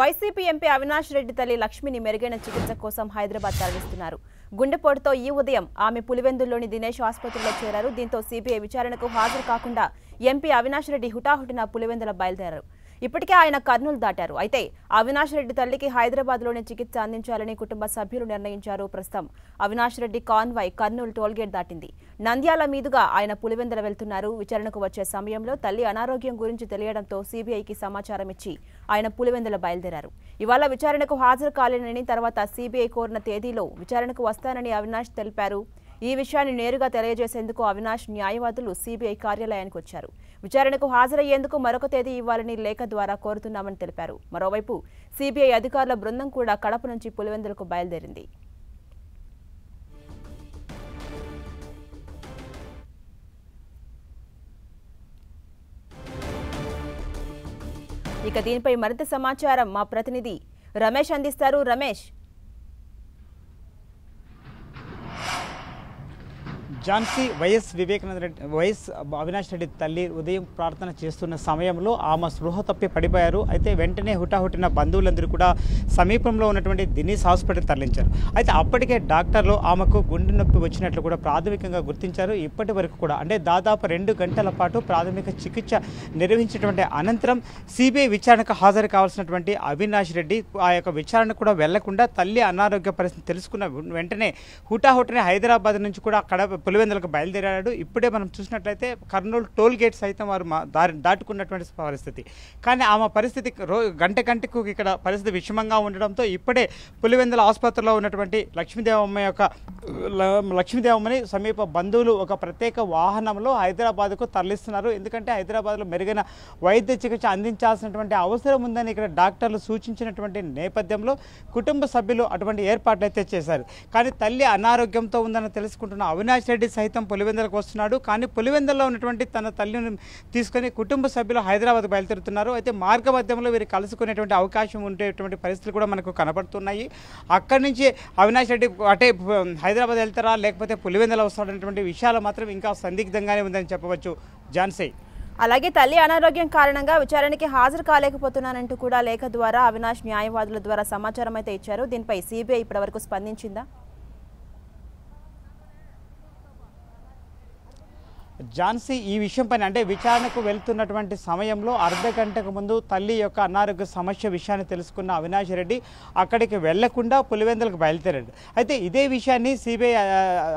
YCP MP Avinash Reddy తల్లి లక్ష్మిని మెరుగైన చికిత్స కోసం హైదరాబాద్ తరలిస్తున్నారు గుండెపోటుతో ఈ ఉదయం ఆమె పులివెందుల్లోని దినేష్ ఆసుపత్రిలో చేరారు దీంతో సిబిఐ విచారణకు హాజరు కాకుండా ఎంపీ అవినాష్ రెడ్డి హుటాహుటిన పులివెందుల బయలుదేరారు ఇప్పటికే ఆయన కర్నూలు దాటారు అయితే అవినాష్ రెడ్డి తల్లికి హైదరాబాద్లోనే చికిత్స అందించాలని కుటుంబ సభ్యులు నిర్ణయించారు ప్రస్తుతం అవినాష్ రెడ్డి కాన్వాయ్ కర్నూలు టోల్గేట్ దాటింది నంద్యాల మీదుగా ఆయన పులివెందల వెళ్తున్నారు విచారణకు వచ్చే సమయంలో తల్లి అనారోగ్యం గురించి తెలియడంతో సీబీఐకి సమాచారం ఇచ్చి ఆయన పులివెందుల బయలుదేరారు ఇవాళ విచారణకు హాజరు కాలేనని తర్వాత సీబీఐ కోరిన తేదీలో విచారణకు వస్తానని అవినాష్ తెలిపారు ఈ విషయాన్ని నేరుగా తెలియజేసేందుకు అవినాష్ న్యాయవాదులు సీబీఐ కార్యాలయానికి వచ్చారు విచారణకు హాజరయ్యేందుకు మరొక తేదీ ఇవ్వాలని లేఖ ద్వారా కోరుతున్నామని తెలిపారు మరోవైపు సీబీఐ అధికారుల బృందం కూడా కడప నుంచి పులివెందులకు బయలుదేరింది ఇక దీనిపై మరింత సమాచారం మా ప్రతినిధి రమేష్ అందిస్తారు రమేష్ ఝాన్సీ వైఎస్ వివేకానంద రెడ్డి వైఎస్ అవినాష్ రెడ్డి తల్లి ఉదయం ప్రార్థన చేస్తున్న సమయంలో ఆమె స్పృహ తప్పి పడిపోయారు అయితే వెంటనే హుటాహుటిన బంధువులందరూ కూడా సమీపంలో ఉన్నటువంటి దినీస్ హాస్పిటల్ తరలించారు అయితే అప్పటికే డాక్టర్లు ఆమెకు గుండె నొప్పి వచ్చినట్లు కూడా ప్రాథమికంగా గుర్తించారు ఇప్పటి వరకు కూడా అంటే దాదాపు రెండు గంటల పాటు ప్రాథమిక చికిత్స నిర్వహించినటువంటి అనంతరం సిబిఐ విచారణకు హాజరు కావాల్సినటువంటి అవినాష్ రెడ్డి ఆ యొక్క విచారణ కూడా వెళ్లకుండా తల్లి అనారోగ్య పరిస్థితి తెలుసుకున్న వెంటనే హుటాహుటిన హైదరాబాద్ నుంచి కూడా అక్కడ పులివెందులకు బయలుదేరాడు ఇప్పుడే మనం చూసినట్లయితే కర్నూలు టోల్ గేట్ సైతం వారు దారి దాటుకున్నటువంటి పరిస్థితి కానీ ఆమె పరిస్థితి రో గంట గంటకు ఇక్కడ పరిస్థితి విషమంగా ఉండడంతో ఇప్పుడే పులివెందుల ఆసుపత్రిలో ఉన్నటువంటి లక్ష్మీదేవమ్మ యొక్క లక్ష్మీదేవమ్మని సమీప బంధువులు ఒక ప్రత్యేక వాహనంలో హైదరాబాద్కు తరలిస్తున్నారు ఎందుకంటే హైదరాబాద్లో మెరుగైన వైద్య చికిత్స అందించాల్సినటువంటి అవసరం ఉందని ఇక్కడ డాక్టర్లు సూచించినటువంటి నేపథ్యంలో కుటుంబ సభ్యులు అటువంటి ఏర్పాట్లు అయితే చేశారు కానీ తల్లి అనారోగ్యంతో ఉందని తెలుసుకుంటున్న అవినాష్ రెడ్డి రెడ్డి సైతం పులివెందలకు వస్తున్నాడు కానీ పులివెందల్లో ఉన్నటువంటి తన తల్లిని తీసుకొని కుటుంబ సభ్యులు హైదరాబాద్ బయలుదేరుతున్నారు అయితే మార్గ మధ్యంలో వీరు కలుసుకునేటువంటి అవకాశం ఉండేటువంటి పరిస్థితులు కూడా మనకు కనపడుతున్నాయి అక్కడి నుంచి అవినాష్ రెడ్డి అటే హైదరాబాద్ వెళ్తారా లేకపోతే పులివెందలు వస్తాడనేటువంటి విషయాలు మాత్రం ఇంకా సందిగ్ధంగానే ఉందని చెప్పవచ్చు జాన్సీ అలాగే తల్లి అనారోగ్యం కారణంగా విచారణకి హాజరు కాలేకపోతున్నానంటూ కూడా లేఖ ద్వారా అవినాష్ న్యాయవాదుల ద్వారా సమాచారం అయితే ఇచ్చారు దీనిపై సిబిఐ ఇప్పటివరకు స్పందించిందా ఝాన్సీ ఈ విషయంపైన అంటే విచారణకు వెళ్తున్నటువంటి సమయంలో అర్ధ గంటకు ముందు తల్లి యొక్క అనారోగ్య సమస్య విషయాన్ని తెలుసుకున్న అవినాష్ రెడ్డి అక్కడికి వెళ్లకుండా పులివెందులకు బయలుదేరాడు అయితే ఇదే విషయాన్ని సిబిఐ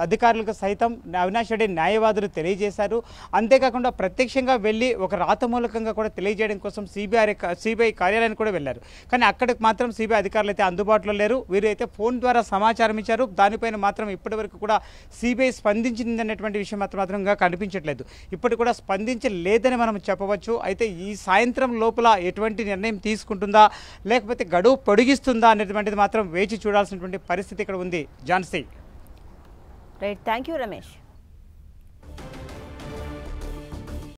అధికారులకు సైతం అవినాష్ రెడ్డి న్యాయవాదులు తెలియజేశారు అంతేకాకుండా ప్రత్యక్షంగా వెళ్ళి ఒక మూలకంగా కూడా తెలియజేయడం కోసం సిబిఐ సిబిఐ కార్యాలయానికి కూడా వెళ్ళారు కానీ అక్కడికి మాత్రం సిబిఐ అధికారులు అయితే అందుబాటులో లేరు వీరైతే ఫోన్ ద్వారా సమాచారం ఇచ్చారు దానిపైన మాత్రం ఇప్పటివరకు కూడా సిబిఐ స్పందించింది అనేటువంటి విషయం మాత్రం మాత్రంగా కనిపించారు స్పందించట్లేదు ఇప్పటి కూడా స్పందించలేదని మనం చెప్పవచ్చు అయితే ఈ సాయంత్రం లోపల ఎటువంటి నిర్ణయం తీసుకుంటుందా లేకపోతే గడువు పొడిగిస్తుందా అనేటువంటిది మాత్రం వేచి చూడాల్సినటువంటి పరిస్థితి ఇక్కడ ఉంది Jhansi right thank you Ramesh